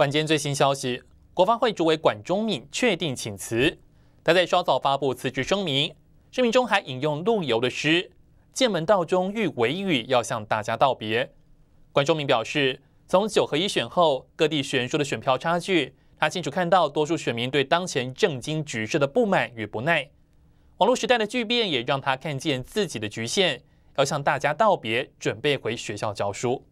晚间最新消息，国发会主委管中敏确定请辞。他在稍早发布辞职声明，声明中还引用陆游的诗“剑门道中遇微雨”，要向大家道别。管中敏表示，从九合一选后各地选书的选票差距，他清楚看到多数选民对当前政经局势的不满与不耐。网络时代的巨变也让他看见自己的局限，要向大家道别，准备回学校教书。